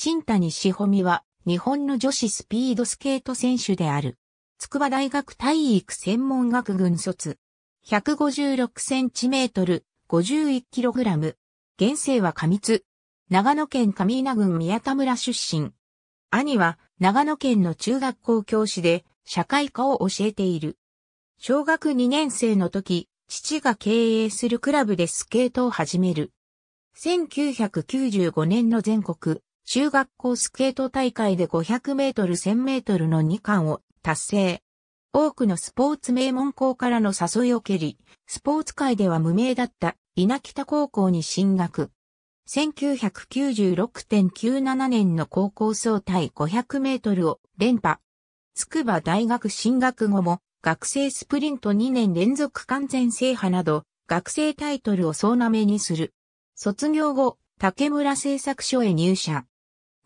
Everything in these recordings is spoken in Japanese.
新谷志穂美は日本の女子スピードスケート選手である。筑波大学体育専門学群卒。156センチメートル、51キログラム。現世は過密。長野県上稲郡宮田村出身。兄は長野県の中学校教師で社会科を教えている。小学2年生の時、父が経営するクラブでスケートを始める。1995年の全国中学校スケート大会で500メートル1000メートルの2冠を達成。多くのスポーツ名門校からの誘いを蹴り、スポーツ界では無名だった稲北高校に進学。1996.97年の高校総体500メートルを連覇。筑波大学進学後も学生スプリント2年連続完全制覇など学生タイトルを総なめにする。卒業後、竹村製作所へ入社。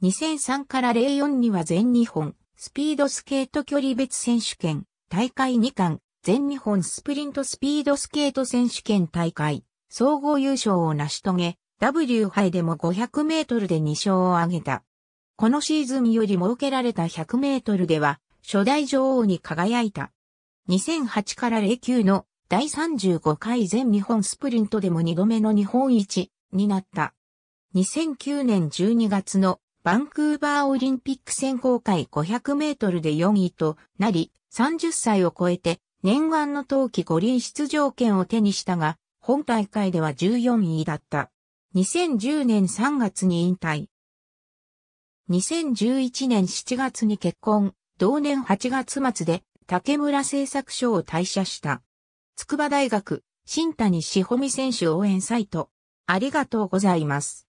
2003から04には全日本、スピードスケート距離別選手権、大会2冠、全日本スプリントスピードスケート選手権大会、総合優勝を成し遂げ、W 杯でも500メートルで2勝を挙げた。このシーズンより設けられた100メートルでは、初代女王に輝いた。2008から09の第35回全日本スプリントでも2度目の日本一になった。2009年12月のバンクーバーオリンピック選考会500メートルで4位となり、30歳を超えて念願の冬季五輪出場権を手にしたが、本大会では14位だった。2010年3月に引退。2011年7月に結婚、同年8月末で竹村製作所を退社した。筑波大学、新谷志穂美選手応援サイト。ありがとうございます。